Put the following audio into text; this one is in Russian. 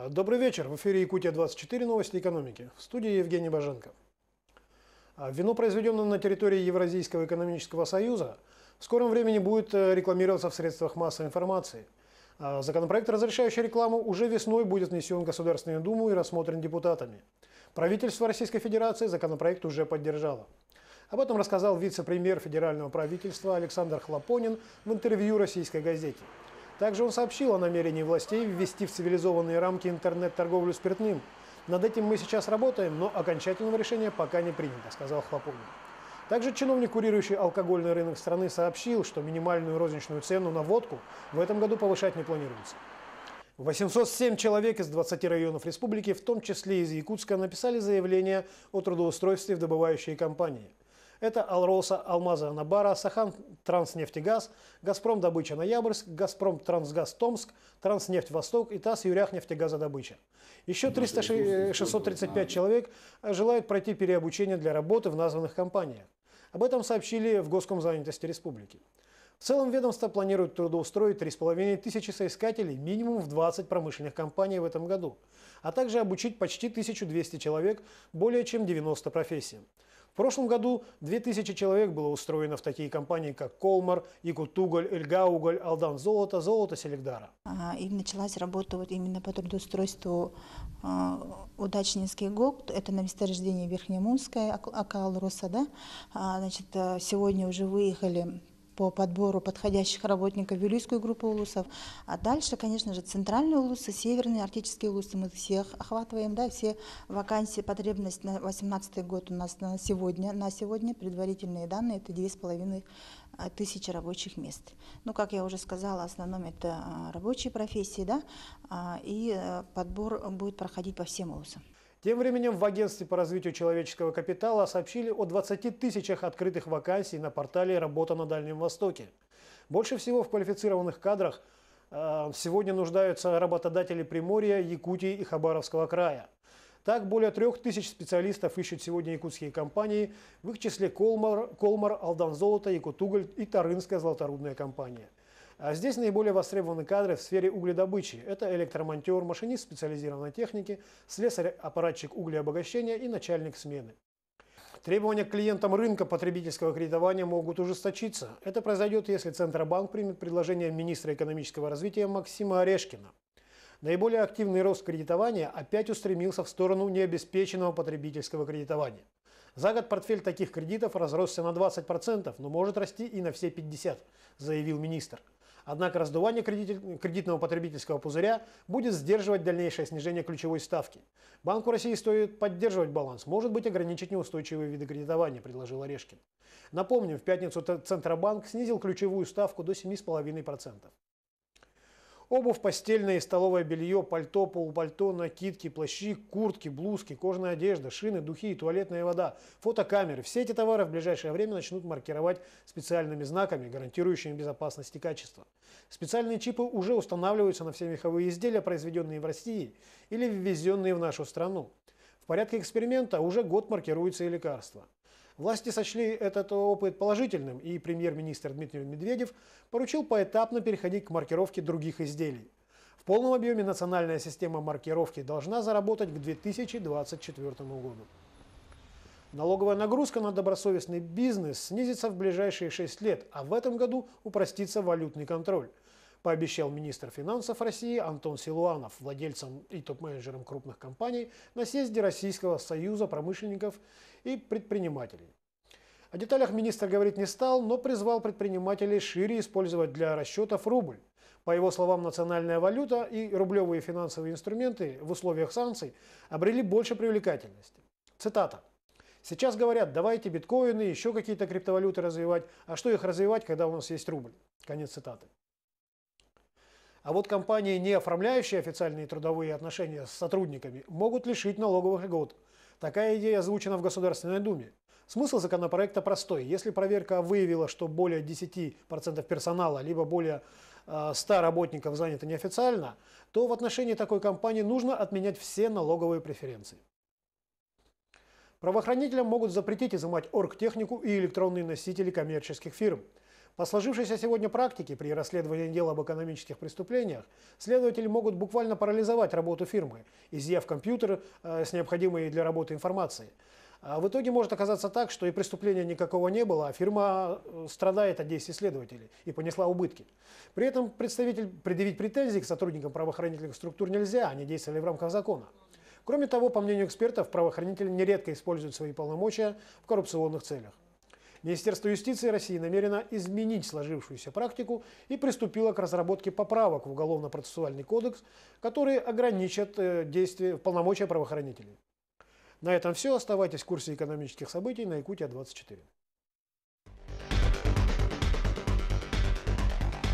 А, добрый вечер. В эфире Якутия-24 новости экономики. В студии Евгений Баженко. А, вино, произведенное на территории Евразийского экономического союза, в скором времени будет э, рекламироваться в средствах массовой информации. А, законопроект, разрешающий рекламу, уже весной будет внесен в Государственную Думу и рассмотрен депутатами. Правительство Российской Федерации законопроект уже поддержало. Об этом рассказал вице-премьер федерального правительства Александр Хлопонин в интервью российской газете. Также он сообщил о намерении властей ввести в цивилизованные рамки интернет-торговлю спиртным. Над этим мы сейчас работаем, но окончательного решения пока не принято, сказал Хлопунин. Также чиновник, курирующий алкогольный рынок страны, сообщил, что минимальную розничную цену на водку в этом году повышать не планируется. 807 человек из 20 районов республики, в том числе из Якутска, написали заявление о трудоустройстве в добывающей компании. Это Алроса, Алмаза, Анабара, Сахан, Транснефтегаз, Газпром, Добыча, Ноябрьск, Газпром, Трансгаз, Томск, Транснефть, Восток и ТАСС, Юрях, Нефтегазодобыча. Еще 300, 635 э, человек э, желают пройти переобучение для работы в названных компаниях. Об этом сообщили в Госкомзанятости республики. В целом ведомство планирует трудоустроить 3,5 тысячи соискателей минимум в 20 промышленных компаний в этом году, а также обучить почти 1200 человек более чем 90 профессий прошлом году 2000 человек было устроено в такие компании, как Колмар, Якутуголь, Эльгауголь, Алдан Золото, Золото Селегдара. А, и началась работа вот именно по трудоустройству а, Удачнинский ГОК, это на месторождении Верхнемунское, Акал, да. А, значит, э, сегодня уже выехали по подбору подходящих работников в Юлийскую группу улусов. А дальше, конечно же, центральные улусы, северные, арктические улусы, мы всех охватываем, да, все вакансии, потребность на 2018 год у нас на сегодня, на сегодня предварительные данные, это 2,5 а, тысячи рабочих мест. Ну, как я уже сказала, в основном это а, рабочие профессии, да, а, и э, подбор будет проходить по всем улусам. Тем временем в Агентстве по развитию человеческого капитала сообщили о 20 тысячах открытых вакансий на портале «Работа на Дальнем Востоке». Больше всего в квалифицированных кадрах э, сегодня нуждаются работодатели Приморья, Якутии и Хабаровского края. Так, более трех тысяч специалистов ищут сегодня якутские компании, в их числе Колмар, Колмар Алданзолото, Якутуголь и Тарынская золоторудная компания. А здесь наиболее востребованы кадры в сфере угледобычи. Это электромонтер, машинист специализированной техники, слесарь-аппаратчик углеобогащения и начальник смены. Требования к клиентам рынка потребительского кредитования могут ужесточиться. Это произойдет, если Центробанк примет предложение министра экономического развития Максима Орешкина. Наиболее активный рост кредитования опять устремился в сторону необеспеченного потребительского кредитования. За год портфель таких кредитов разросся на 20%, но может расти и на все 50%, заявил министр. Однако раздувание кредитного потребительского пузыря будет сдерживать дальнейшее снижение ключевой ставки. Банку России стоит поддерживать баланс, может быть ограничить неустойчивые виды кредитования, предложил Орешкин. Напомним, в пятницу Центробанк снизил ключевую ставку до 7,5%. Обувь, постельное и столовое белье, пальто, полупальто, накидки, плащи, куртки, блузки, кожная одежда, шины, духи и туалетная вода, фотокамеры. Все эти товары в ближайшее время начнут маркировать специальными знаками, гарантирующими безопасность и качество. Специальные чипы уже устанавливаются на все меховые изделия, произведенные в России или ввезенные в нашу страну. В порядке эксперимента уже год маркируются и лекарства. Власти сочли этот опыт положительным, и премьер-министр Дмитрий Медведев поручил поэтапно переходить к маркировке других изделий. В полном объеме национальная система маркировки должна заработать к 2024 году. Налоговая нагрузка на добросовестный бизнес снизится в ближайшие 6 лет, а в этом году упростится валютный контроль – пообещал министр финансов России Антон Силуанов, владельцам и топ-менеджерам крупных компаний на съезде Российского союза промышленников и предпринимателей. О деталях министр говорить не стал, но призвал предпринимателей шире использовать для расчетов рубль. По его словам, национальная валюта и рублевые финансовые инструменты в условиях санкций обрели больше привлекательности. Цитата. Сейчас говорят, давайте биткоины, еще какие-то криптовалюты развивать, а что их развивать, когда у нас есть рубль? Конец цитаты. А вот компании, не оформляющие официальные трудовые отношения с сотрудниками, могут лишить налоговых льгот. Такая идея озвучена в Государственной Думе. Смысл законопроекта простой. Если проверка выявила, что более 10% персонала, либо более 100 э, работников заняты неофициально, то в отношении такой компании нужно отменять все налоговые преференции. Правоохранителям могут запретить изымать оргтехнику и электронные носители коммерческих фирм – по сложившейся сегодня практике при расследовании дел об экономических преступлениях следователи могут буквально парализовать работу фирмы, изъяв компьютер э, с необходимой для работы информацией. А в итоге может оказаться так, что и преступления никакого не было, а фирма э, страдает от действий следователей и понесла убытки. При этом представитель предъявить претензии к сотрудникам правоохранительных структур нельзя, они действовали в рамках закона. Кроме того, по мнению экспертов, правоохранители нередко используют свои полномочия в коррупционных целях. Министерство юстиции России намерено изменить сложившуюся практику и приступило к разработке поправок в Уголовно-процессуальный кодекс, которые ограничат э, действие полномочия правоохранителей. На этом все. Оставайтесь в курсе экономических событий на Якутия 24.